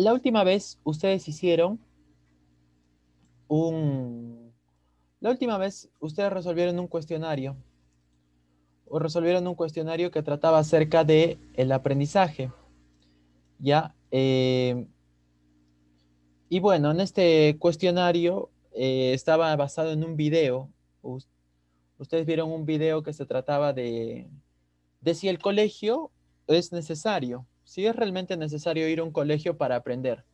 la última vez ustedes hicieron un... La última vez ustedes resolvieron un cuestionario o resolvieron un cuestionario que trataba acerca de el aprendizaje. ¿Ya? Eh, y bueno, en este cuestionario eh, estaba basado en un video. Ustedes vieron un video que se trataba de, de si el colegio es necesario si es realmente necesario ir a un colegio para aprender.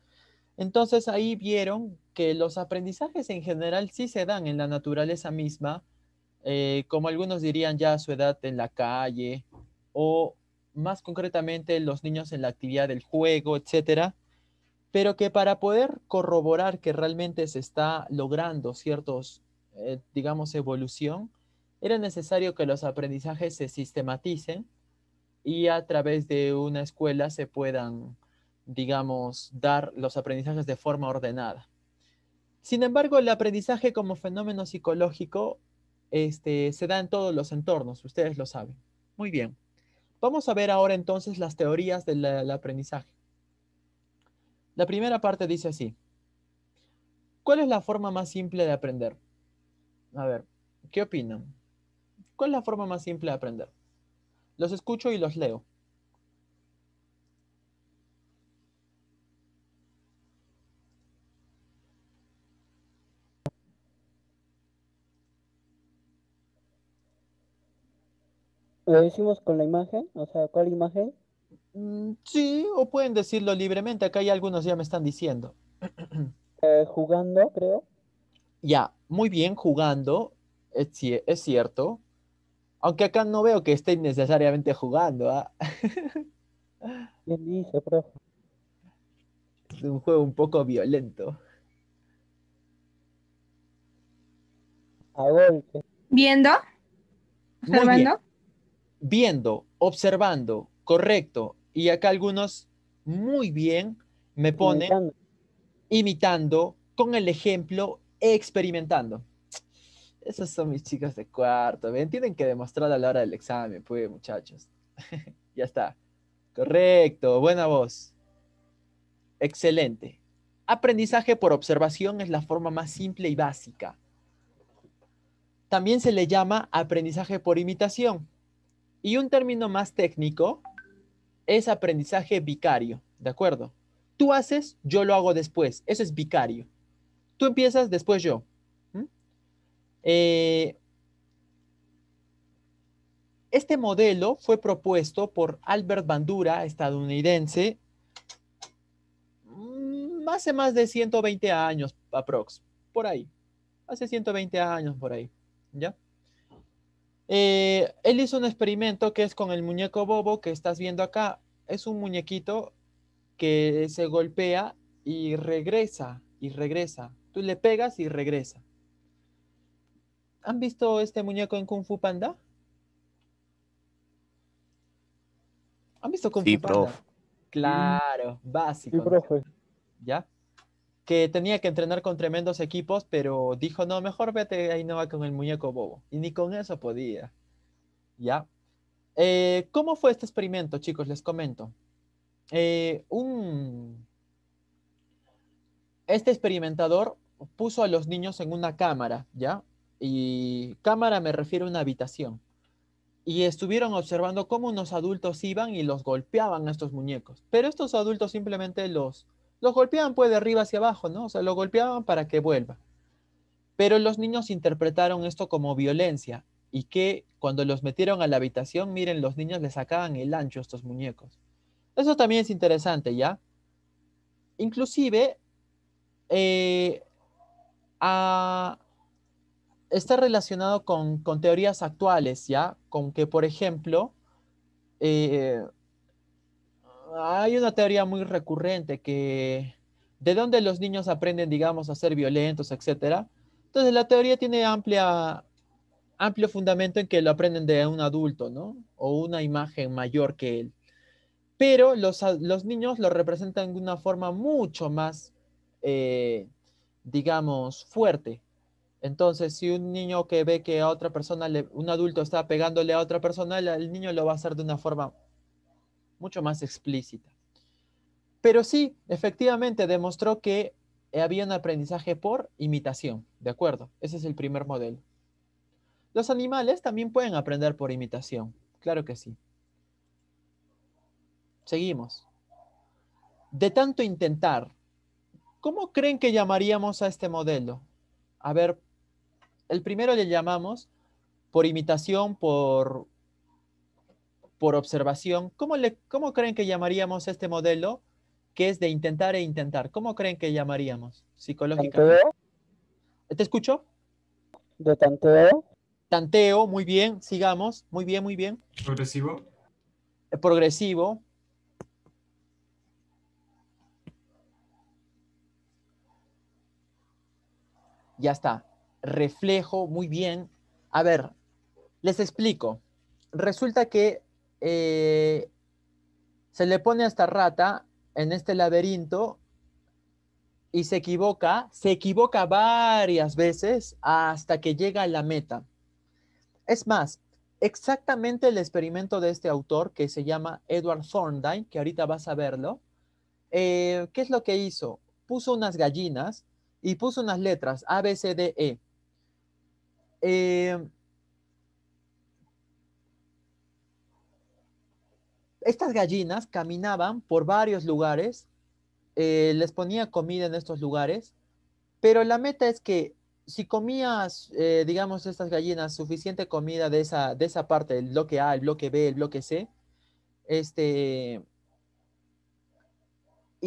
Entonces ahí vieron que los aprendizajes en general sí se dan en la naturaleza misma, eh, como algunos dirían ya a su edad en la calle, o más concretamente los niños en la actividad del juego, etcétera, pero que para poder corroborar que realmente se está logrando ciertos, eh, digamos, evolución, era necesario que los aprendizajes se sistematicen y a través de una escuela se puedan, digamos, dar los aprendizajes de forma ordenada. Sin embargo, el aprendizaje como fenómeno psicológico este, se da en todos los entornos, ustedes lo saben. Muy bien. Vamos a ver ahora entonces las teorías del, del aprendizaje. La primera parte dice así. ¿Cuál es la forma más simple de aprender? A ver, ¿qué opinan? ¿Cuál es la forma más simple de aprender? Los escucho y los leo. ¿Lo decimos con la imagen? O sea, ¿cuál imagen? Mm, sí, o pueden decirlo libremente. Acá hay algunos ya me están diciendo. Eh, jugando, creo. Ya, muy bien, jugando. Es, es cierto. Aunque acá no veo que esté necesariamente jugando. ¿ah? Es un juego un poco violento. A ¿Viendo? ¿Observando? Viendo, observando, correcto. Y acá algunos muy bien me ponen imitando con el ejemplo experimentando. Esos son mis chicos de cuarto, ¿ven? Tienen que demostrar a la hora del examen, pues, muchachos. ya está. Correcto, buena voz. Excelente. Aprendizaje por observación es la forma más simple y básica. También se le llama aprendizaje por imitación. Y un término más técnico es aprendizaje vicario, ¿de acuerdo? Tú haces, yo lo hago después. Eso es vicario. Tú empiezas, después yo. Eh, este modelo fue propuesto por Albert Bandura, estadounidense, mm, hace más de 120 años, aprox, por ahí. Hace 120 años, por ahí, ¿ya? Eh, él hizo un experimento que es con el muñeco bobo que estás viendo acá. Es un muñequito que se golpea y regresa, y regresa. Tú le pegas y regresa. ¿Han visto este muñeco en Kung Fu Panda? ¿Han visto Kung Fu Panda? Claro, básico. Sí, profe. ¿Ya? Que tenía que entrenar con tremendos equipos, pero dijo, no, mejor vete ahí no va con el muñeco bobo. Y ni con eso podía. ¿Ya? Eh, ¿Cómo fue este experimento, chicos? Les comento. Eh, un... Este experimentador puso a los niños en una cámara, ¿ya? Y cámara me refiero a una habitación. Y estuvieron observando cómo unos adultos iban y los golpeaban a estos muñecos. Pero estos adultos simplemente los, los golpeaban pues de arriba hacia abajo, ¿no? O sea, los golpeaban para que vuelvan. Pero los niños interpretaron esto como violencia y que cuando los metieron a la habitación, miren, los niños le sacaban el ancho a estos muñecos. Eso también es interesante, ¿ya? Inclusive, eh, a, está relacionado con, teorías actuales, ¿ya? Con que, por ejemplo, eh, hay una teoría muy recurrente que de dónde los niños aprenden, digamos, a ser violentos, etc. Entonces, la teoría tiene amplia, amplio fundamento en que lo aprenden de un adulto, ¿no? O una imagen mayor que él. Pero los, niños lo representan de una forma mucho más, eh, digamos, fuerte entonces, si un niño que ve que a otra persona, un adulto está pegándole a otra persona, el niño lo va a hacer de una forma mucho más explícita. Pero sí, efectivamente demostró que eh, había un aprendizaje por imitación, ¿de acuerdo? Ese es el primer modelo. Los animales también pueden aprender por imitación, claro que sí. Seguimos. De tanto intentar, ¿cómo creen que llamaríamos a este modelo? A ver, el primero le llamamos por imitación, por, por observación. ¿Cómo, le, ¿Cómo creen que llamaríamos este modelo que es de intentar e intentar? ¿Cómo creen que llamaríamos psicológicamente? ¿Te escucho? ¿De tanteo? Tanteo, muy bien, sigamos, muy bien, muy bien. ¿Progresivo? Eh, progresivo. Ya está reflejo muy bien. A ver, les explico. Resulta que eh, se le pone a esta rata en este laberinto y se equivoca, se equivoca varias veces hasta que llega a la meta. Es más, exactamente el experimento de este autor que se llama Edward Thorndike, que ahorita vas a verlo, eh, ¿qué es lo que hizo? Puso unas gallinas y puso unas letras A, B, C, D, E. Eh, estas gallinas caminaban por varios lugares, eh, les ponía comida en estos lugares, pero la meta es que si comías, eh, digamos, estas gallinas suficiente comida de esa, de esa parte, el bloque A, el bloque B, el bloque C, este,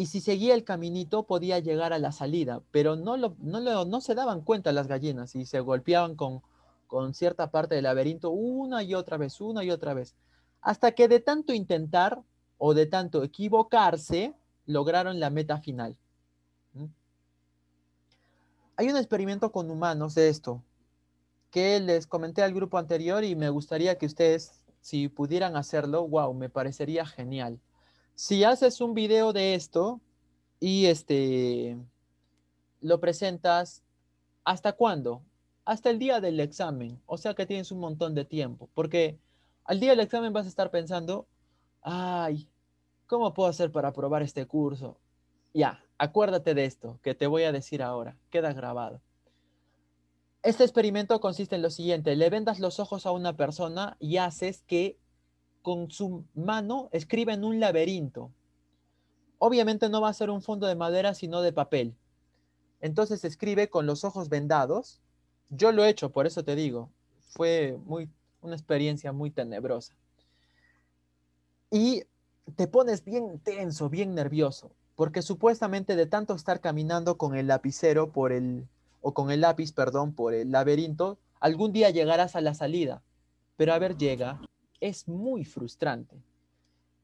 y si seguía el caminito podía llegar a la salida, pero no, no, se daban cuenta las gallinas y se golpeaban con, cierta parte del laberinto una y otra vez, una y otra vez, hasta que de tanto intentar o de tanto equivocarse, lograron la meta final. Hay un experimento con humanos de esto, que les comenté al grupo anterior y me gustaría que ustedes, si pudieran hacerlo, wow, me parecería genial si haces un video de esto y este lo presentas, ¿hasta cuándo? Hasta el día del examen. O sea que tienes un montón de tiempo, porque al día del examen vas a estar pensando, ay, ¿cómo puedo hacer para aprobar este curso? Ya, acuérdate de esto que te voy a decir ahora, queda grabado. Este experimento consiste en lo siguiente, le vendas los ojos a una persona y haces que con su mano escribe en un laberinto. Obviamente no va a ser un fondo de madera, sino de papel. Entonces escribe con los ojos vendados. Yo lo he hecho, por eso te digo. Fue muy, una experiencia muy tenebrosa. Y te pones bien tenso, bien nervioso, porque supuestamente de tanto estar caminando con el lapicero por el, o con el lápiz, perdón, por el laberinto, algún día llegarás a la salida. Pero a ver, llega, es muy frustrante.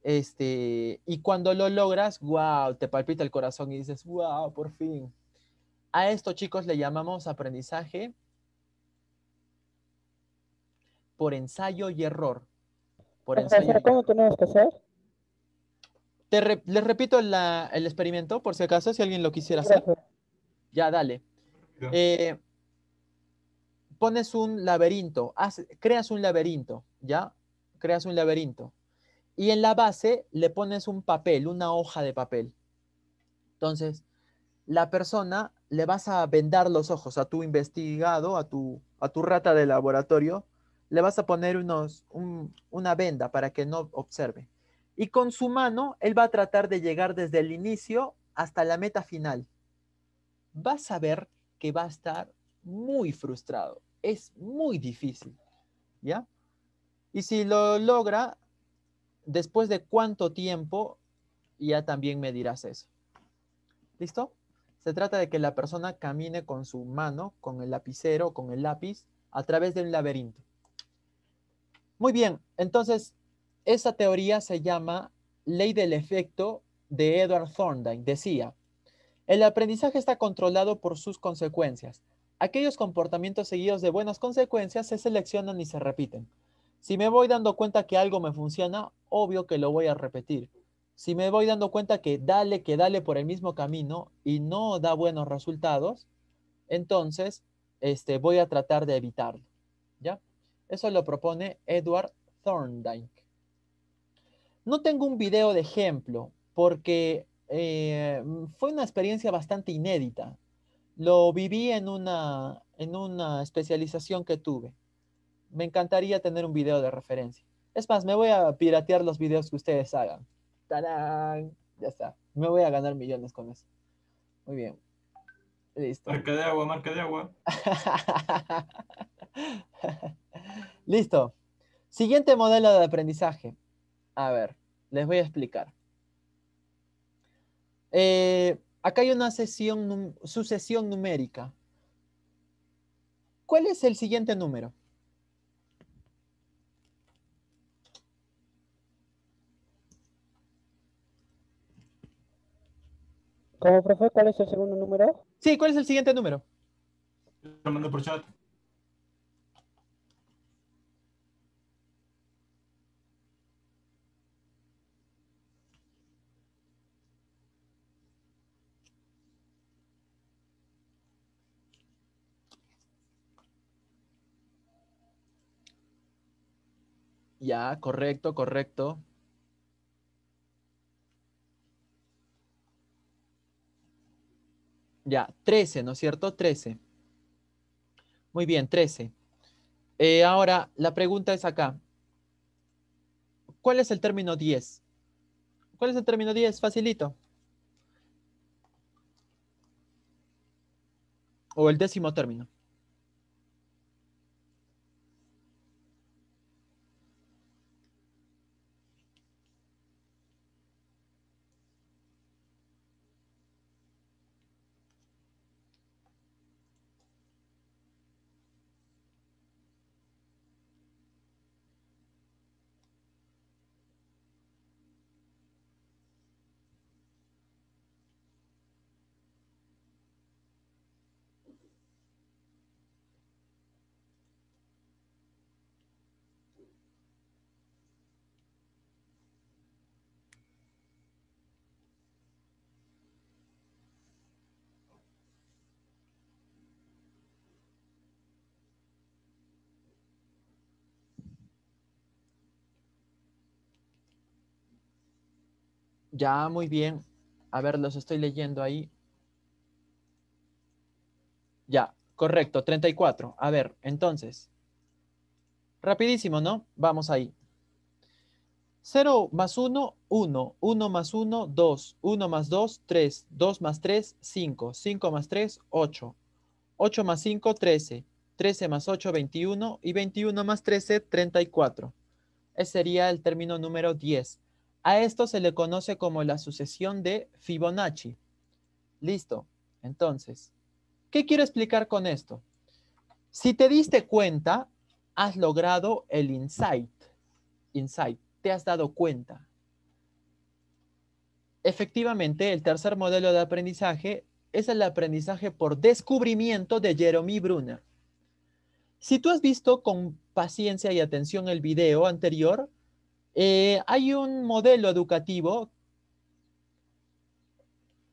Este, y cuando lo logras, wow, te palpita el corazón y dices, wow, por fin. A esto, chicos, le llamamos aprendizaje por ensayo y error. Por ensayo y error. hacer? les repito el experimento, por si acaso, si alguien lo quisiera hacer. Ya, dale. Eh, pones un laberinto, creas un laberinto, ¿ya? creas un laberinto. Y en la base le pones un papel, una hoja de papel. Entonces, la persona le vas a vendar los ojos a tu investigado, a tu, a tu rata de laboratorio, le vas a poner unos, una venda para que no observe. Y con su mano, él va a tratar de llegar desde el inicio hasta la meta final. Vas a ver que va a estar muy frustrado. Es muy difícil. ¿Ya? Y si lo logra, después de cuánto tiempo, ya también me dirás eso. ¿Listo? Se trata de que la persona camine con su mano, con el lapicero, con el lápiz, a través de un laberinto. Muy bien, entonces, esa teoría se llama ley del efecto de Edward Thorndike. Decía, el aprendizaje está controlado por sus consecuencias. Aquellos comportamientos seguidos de buenas consecuencias se seleccionan y se repiten. Si me voy dando cuenta que algo me funciona, obvio que lo voy a repetir. Si me voy dando cuenta que dale, que dale por el mismo camino y no da buenos resultados, entonces este, voy a tratar de evitarlo. ¿ya? Eso lo propone Edward Thorndike. No tengo un video de ejemplo porque eh, fue una experiencia bastante inédita. Lo viví en una, en una especialización que tuve me encantaría tener un video de referencia. Es más, me voy a piratear los videos que ustedes hagan. ¡Tarán! Ya está. Me voy a ganar millones con eso. Muy bien. Listo. Marca de agua, marca de agua. Listo. Siguiente modelo de aprendizaje. A ver, les voy a explicar. Eh, acá hay una sesión, sucesión numérica. ¿Cuál es el siguiente número? ¿Cómo, ¿Cuál es el segundo número? Sí, ¿cuál es el siguiente número? por chat. Ya, correcto, correcto. Ya, 13, ¿no es cierto? 13. Muy bien, 13. Eh, ahora, la pregunta es acá. ¿Cuál es el término 10? ¿Cuál es el término 10? Facilito. O el décimo término. Ya, muy bien. A ver, los estoy leyendo ahí. Ya, correcto, 34. A ver, entonces. Rapidísimo, ¿no? Vamos ahí. 0 más 1, 1. 1 más 1, 2. 1 más 2, 3. 2 más 3, 5. 5 más 3, 8. 8 más 5, 13. 13 más 8, 21. Y 21 más 13, 34. Ese sería el término número 10. A esto se le conoce como la sucesión de Fibonacci. Listo. Entonces, ¿qué quiero explicar con esto? Si te diste cuenta, has logrado el insight. Insight, te has dado cuenta. Efectivamente, el tercer modelo de aprendizaje es el aprendizaje por descubrimiento de Jeremy Brunner. Si tú has visto con paciencia y atención el video anterior, eh, hay un modelo educativo,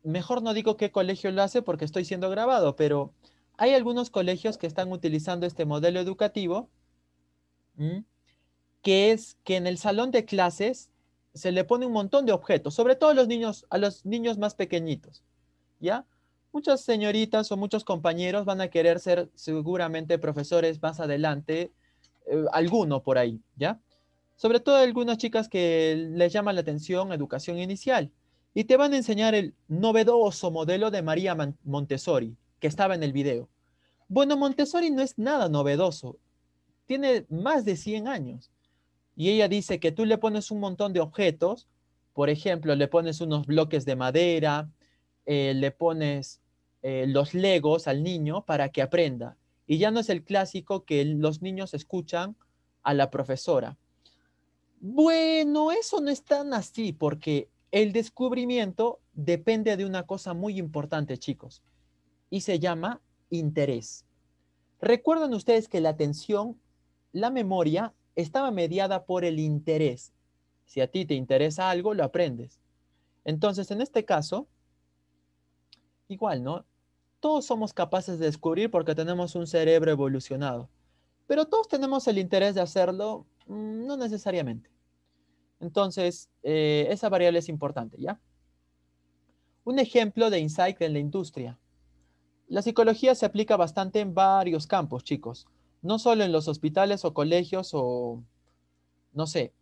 mejor no digo qué colegio lo hace porque estoy siendo grabado, pero hay algunos colegios que están utilizando este modelo educativo, que es que en el salón de clases se le pone un montón de objetos, sobre todo a los niños, a los niños más pequeñitos, ¿ya? Muchas señoritas o muchos compañeros van a querer ser seguramente profesores más adelante, eh, alguno por ahí, ¿ya? Sobre todo algunas chicas que les llama la atención educación inicial. Y te van a enseñar el novedoso modelo de María Montessori, que estaba en el video. Bueno, Montessori no es nada novedoso. Tiene más de 100 años. Y ella dice que tú le pones un montón de objetos, por ejemplo, le pones unos bloques de madera, eh, le pones eh, los legos al niño para que aprenda. Y ya no es el clásico que los niños escuchan a la profesora. Bueno, eso no es tan así, porque el descubrimiento depende de una cosa muy importante, chicos, y se llama interés. Recuerdan ustedes que la atención, la memoria, estaba mediada por el interés. Si a ti te interesa algo, lo aprendes. Entonces, en este caso, igual, ¿no? Todos somos capaces de descubrir porque tenemos un cerebro evolucionado, pero todos tenemos el interés de hacerlo, mm, no necesariamente. Entonces, eh, esa variable es importante, ¿ya? Un ejemplo de insight en la industria. La psicología se aplica bastante en varios campos, chicos. No solo en los hospitales o colegios o, no sé.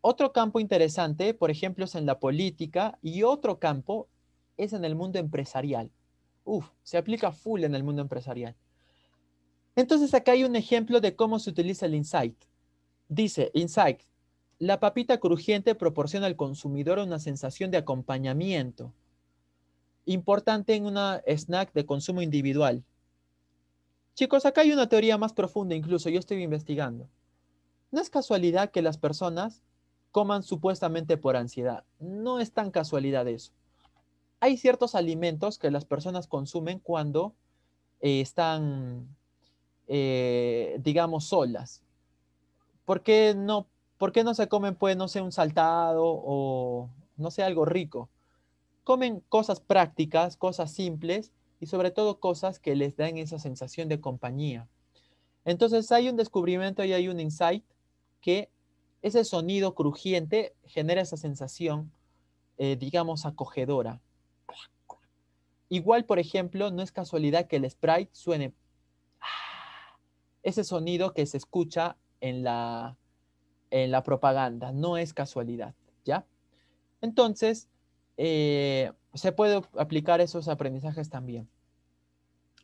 Otro campo interesante, por ejemplo, es en la política y otro campo es en el mundo empresarial. Uf, se aplica full en el mundo empresarial. Entonces acá hay un ejemplo de cómo se utiliza el insight. Dice, insight, la papita crujiente proporciona al consumidor una sensación de acompañamiento, importante en una snack de consumo individual. Chicos, acá hay una teoría más profunda, incluso yo estoy investigando. No es casualidad que las personas coman supuestamente por ansiedad. No es tan casualidad eso. Hay ciertos alimentos que las personas consumen cuando eh, están, eh, digamos, solas. ¿Por qué no ¿Por qué no se comen, pues, no sé, un saltado o, no sé, algo rico? Comen cosas prácticas, cosas simples y sobre todo cosas que les dan esa sensación de compañía. Entonces hay un descubrimiento y hay un insight que ese sonido crujiente genera esa sensación, eh, digamos, acogedora. Igual, por ejemplo, no es casualidad que el sprite suene ese sonido que se escucha en la, en la propaganda, no es casualidad, ¿ya? Entonces, eh, se puede aplicar esos aprendizajes también.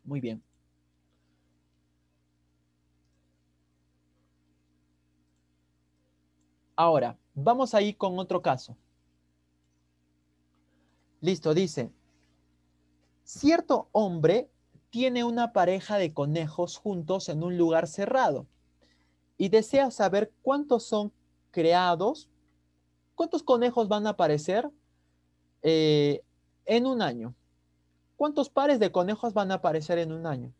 Muy bien. Ahora, vamos ahí con otro caso. Listo, dice, cierto hombre tiene una pareja de conejos juntos en un lugar cerrado y desea saber cuántos son creados, cuántos conejos van a aparecer eh, en un año. ¿Cuántos pares de conejos van a aparecer en un año?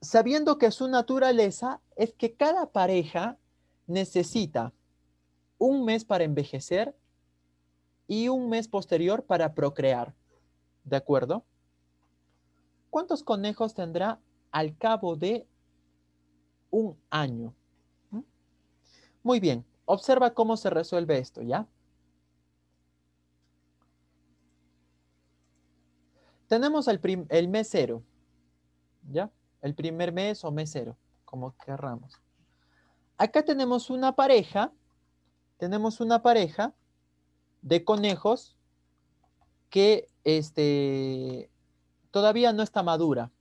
Sabiendo que su naturaleza es que cada pareja necesita un mes para envejecer y un mes posterior para procrear. ¿De acuerdo? ¿Cuántos conejos tendrá al cabo de un año. Muy bien, observa cómo se resuelve esto, ¿ya? Tenemos el, el mes cero, ¿ya? El primer mes o mes cero, como querramos. Acá tenemos una pareja, tenemos una pareja de conejos que este, todavía no está madura,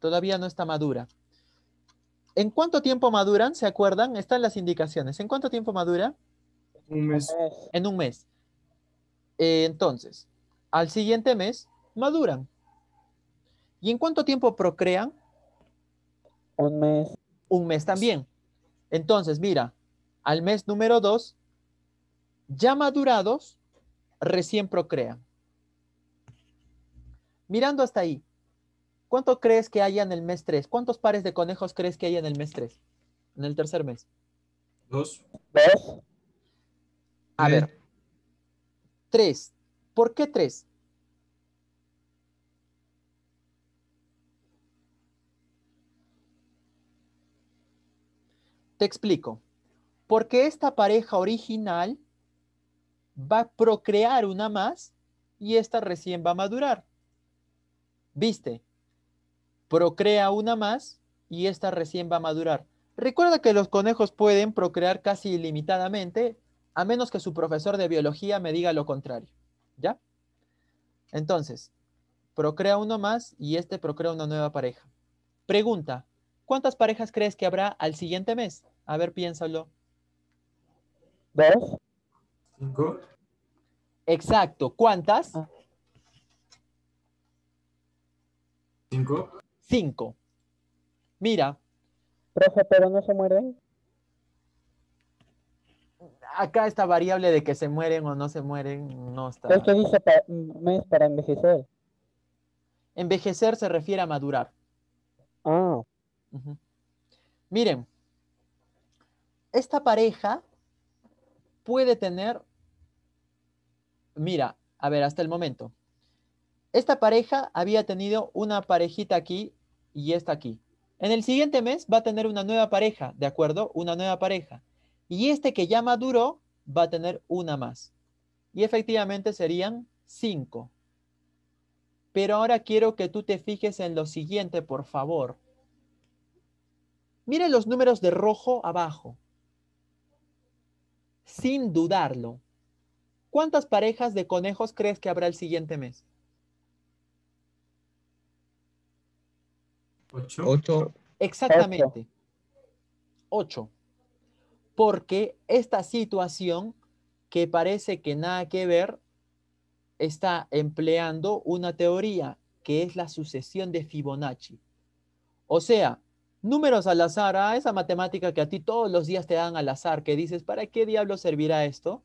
todavía no está madura. ¿En cuánto tiempo maduran? ¿Se acuerdan? Están las indicaciones. ¿En cuánto tiempo madura? Un mes. En un mes. Eh, entonces, al siguiente mes maduran. ¿Y en cuánto tiempo procrean? Un mes. Un mes también. Entonces, mira, al mes número dos, ya madurados, recién procrean. Mirando hasta ahí, ¿Cuánto crees que haya en el mes 3? ¿Cuántos pares de conejos crees que haya en el mes 3? En el tercer mes. Dos. A eh. ver. Tres. ¿Por qué tres? Te explico. Porque esta pareja original va a procrear una más y esta recién va a madurar. ¿Viste? procrea una más y esta recién va a madurar. Recuerda que los conejos pueden procrear casi ilimitadamente, a menos que su profesor de biología me diga lo contrario. ¿Ya? Entonces, procrea uno más y este procrea una nueva pareja. Pregunta, ¿cuántas parejas crees que habrá al siguiente mes? A ver, piénsalo. ¿Dos? Cinco. Exacto, ¿cuántas? Ah. Cinco. 5. Mira. Profe, pero no se mueren. Acá esta variable de que se mueren o no se mueren no está. Esto dice para, para envejecer. Envejecer se refiere a madurar. Ah. Miren, esta pareja puede tener, mira, a ver, hasta el momento, esta pareja había tenido una parejita aquí y esta aquí. En el siguiente mes va a tener una nueva pareja, ¿de acuerdo? Una nueva pareja. Y este que ya maduró va a tener una más. Y efectivamente serían cinco. Pero ahora quiero que tú te fijes en lo siguiente, por favor. Mira los números de rojo abajo. Sin dudarlo. ¿Cuántas parejas de conejos crees que habrá el siguiente mes? Ocho. Exactamente. 8. Porque esta situación que parece que nada que ver está empleando una teoría que es la sucesión de Fibonacci. O sea, números al azar, a ¿ah? esa matemática que a ti todos los días te dan al azar, que dices, ¿para qué diablo servirá esto?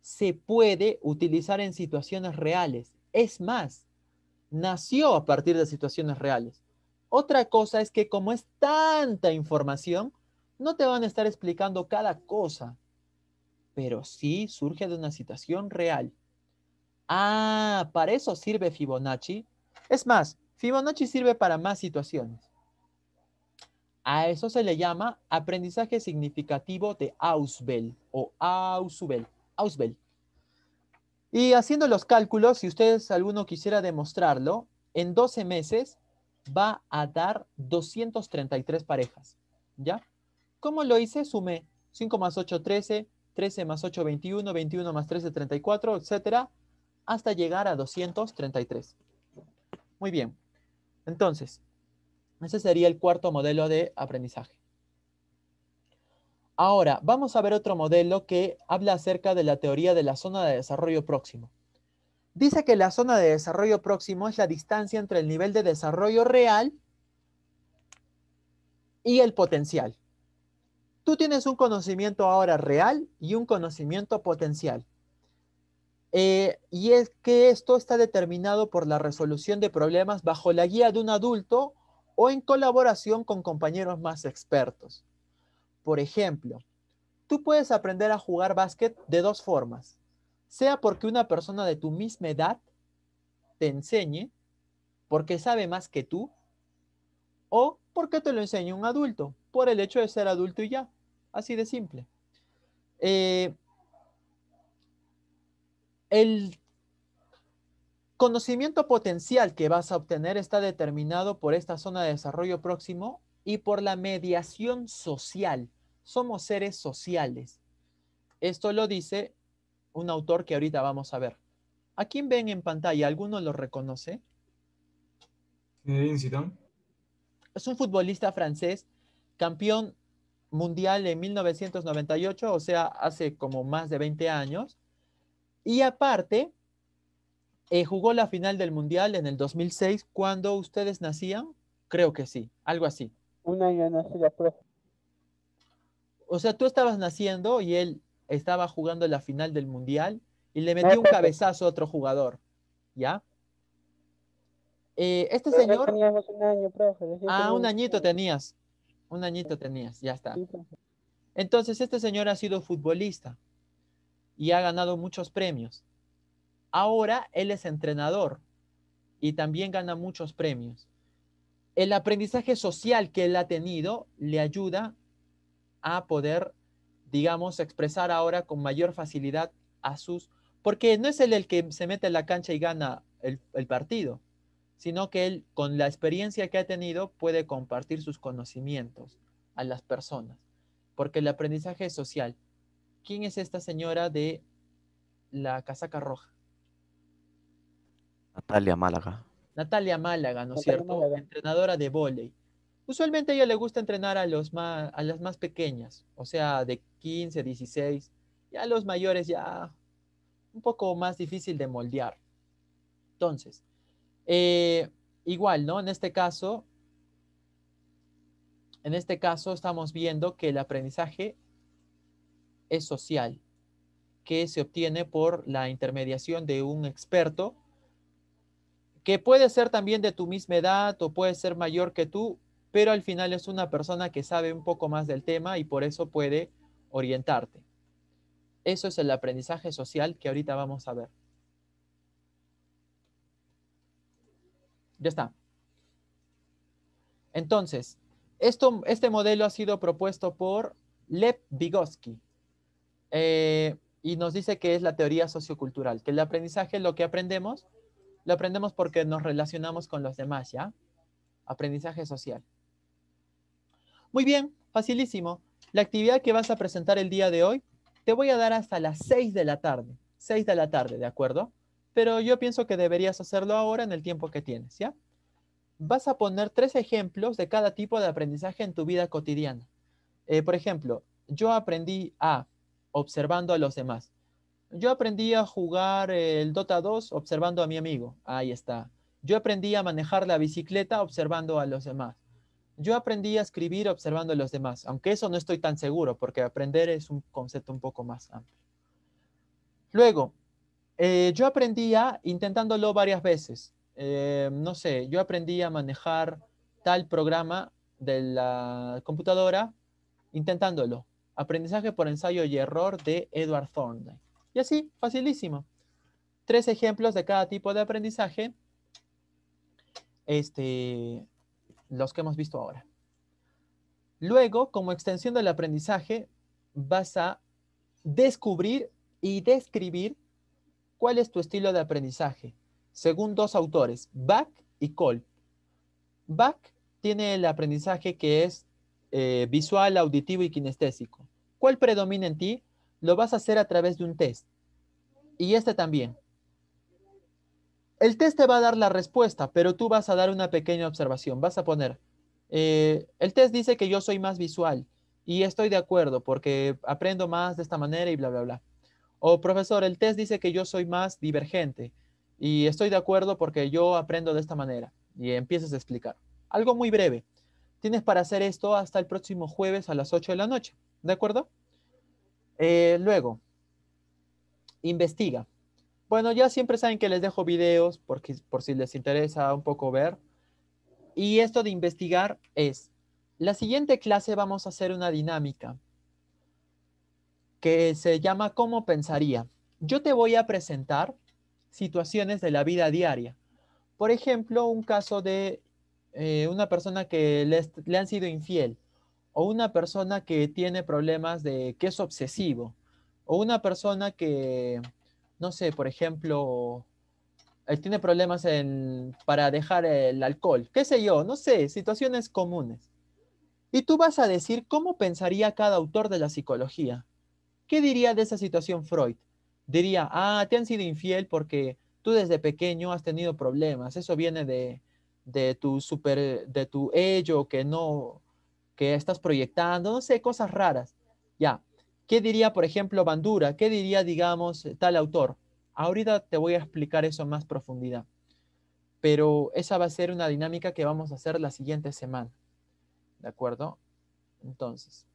Se puede utilizar en situaciones reales. Es más, nació a partir de situaciones reales. Otra cosa es que como es tanta información, no te van a estar explicando cada cosa, pero sí surge de una situación real. Ah, para eso sirve Fibonacci. Es más, Fibonacci sirve para más situaciones. A eso se le llama aprendizaje significativo de Ausbel o Ausubel. Y haciendo los cálculos, si ustedes alguno quisiera demostrarlo, en 12 meses va a dar 233 parejas. ¿Ya? ¿Cómo lo hice? Sumé 5 más 8, 13, 13 más 8, 21, 21 más 13, 34, etcétera, hasta llegar a 233. Muy bien. Entonces, ese sería el cuarto modelo de aprendizaje. Ahora, vamos a ver otro modelo que habla acerca de la teoría de la zona de desarrollo próximo. Dice que la zona de desarrollo próximo es la distancia entre el nivel de desarrollo real y el potencial. Tú tienes un conocimiento ahora real y un conocimiento potencial. Eh, y es que esto está determinado por la resolución de problemas bajo la guía de un adulto o en colaboración con compañeros más expertos. Por ejemplo, tú puedes aprender a jugar básquet de dos formas sea porque una persona de tu misma edad te enseñe, porque sabe más que tú, o porque te lo enseñe un adulto, por el hecho de ser adulto y ya, así de simple. Eh, el conocimiento potencial que vas a obtener está determinado por esta zona de desarrollo próximo y por la mediación social. Somos seres sociales. Esto lo dice un autor que ahorita vamos a ver. ¿A quién ven en pantalla? ¿Alguno lo reconoce? Es un futbolista francés, campeón mundial en 1998, o sea, hace como más de 20 años. Y aparte, eh, jugó la final del mundial en el 2006, cuando ustedes nacían, creo que sí, algo así. Un año nací O sea, tú estabas naciendo y él estaba jugando la final del Mundial y le metió un cabezazo a otro jugador. ¿Ya? Eh, este señor... un Ah, un añito tenías. Un añito tenías, ya está. Entonces, este señor ha sido futbolista y ha ganado muchos premios. Ahora él es entrenador y también gana muchos premios. El aprendizaje social que él ha tenido le ayuda a poder digamos, expresar ahora con mayor facilidad a sus... Porque no es él el que se mete en la cancha y gana el, partido, sino que él, con la experiencia que ha tenido, puede compartir sus conocimientos a las personas. Porque el aprendizaje es social. ¿Quién es esta señora de la casaca roja? Natalia Málaga. Natalia Málaga, ¿no es cierto? Entrenadora de vóley. Usualmente a ella le gusta entrenar a, los más, a las más pequeñas, o sea, de 15, 16. Ya los mayores ya un poco más difícil de moldear. Entonces, eh, igual, ¿no? En este caso, en este caso estamos viendo que el aprendizaje es social, que se obtiene por la intermediación de un experto, que puede ser también de tu misma edad o puede ser mayor que tú, pero al final es una persona que sabe un poco más del tema y por eso puede orientarte. Eso es el aprendizaje social que ahorita vamos a ver. Ya está. Entonces, esto, este modelo ha sido propuesto por Lev Vygotsky eh, y nos dice que es la teoría sociocultural, que el aprendizaje, lo que aprendemos, lo aprendemos porque nos relacionamos con los demás, ¿ya? Aprendizaje social. Muy bien, facilísimo. La actividad que vas a presentar el día de hoy, te voy a dar hasta las 6 de la tarde. 6 de la tarde, ¿de acuerdo? Pero yo pienso que deberías hacerlo ahora en el tiempo que tienes, ¿ya? Vas a poner tres ejemplos de cada tipo de aprendizaje en tu vida cotidiana. Eh, por ejemplo, yo aprendí a observando a los demás. Yo aprendí a jugar el Dota 2 observando a mi amigo. Ahí está. Yo aprendí a manejar la bicicleta observando a los demás. Yo aprendí a escribir observando a los demás, aunque eso no estoy tan seguro, porque aprender es un concepto un poco más amplio. Luego, eh, yo aprendía intentándolo varias veces. Eh, no sé, yo aprendí a manejar tal programa de la computadora intentándolo. Aprendizaje por ensayo y error de Edward Thorne. Y así, facilísimo. Tres ejemplos de cada tipo de aprendizaje. Este, los que hemos visto ahora. Luego, como extensión del aprendizaje, vas a descubrir y describir cuál es tu estilo de aprendizaje, según dos autores, back y Kolb. back tiene el aprendizaje que es eh, visual, auditivo y kinestésico. ¿Cuál predomina en ti? Lo vas a hacer a través de un test. Y este también el test te va a dar la respuesta, pero tú vas a dar una pequeña observación. Vas a poner, eh, el test dice que yo soy más visual y estoy de acuerdo porque aprendo más de esta manera y bla, bla, bla. O profesor, el test dice que yo soy más divergente y estoy de acuerdo porque yo aprendo de esta manera. Y empiezas a explicar. Algo muy breve. Tienes para hacer esto hasta el próximo jueves a las 8 de la noche. ¿De acuerdo? Eh, luego, investiga. Bueno, ya siempre saben que les dejo videos porque, por si les interesa un poco ver. Y esto de investigar es, la siguiente clase vamos a hacer una dinámica que se llama ¿Cómo pensaría? Yo te voy a presentar situaciones de la vida diaria. Por ejemplo, un caso de eh, una persona que le, le han sido infiel o una persona que tiene problemas de que es obsesivo o una persona que no sé, por ejemplo, él eh, tiene problemas para dejar el alcohol, qué sé yo, no sé, situaciones comunes. Y tú vas a decir cómo pensaría cada autor de la psicología. ¿Qué diría de esa situación Freud? Diría, ah, te han sido infiel porque tú desde pequeño has tenido problemas, eso viene de, tu super, de tu ello que no, que estás proyectando, no sé, cosas raras. Ya, ¿Qué diría, por ejemplo, Bandura? ¿Qué diría, digamos, tal autor? Ahorita te voy a explicar eso en más profundidad. Pero esa va a ser una dinámica que vamos a hacer la siguiente semana. ¿De acuerdo? Entonces.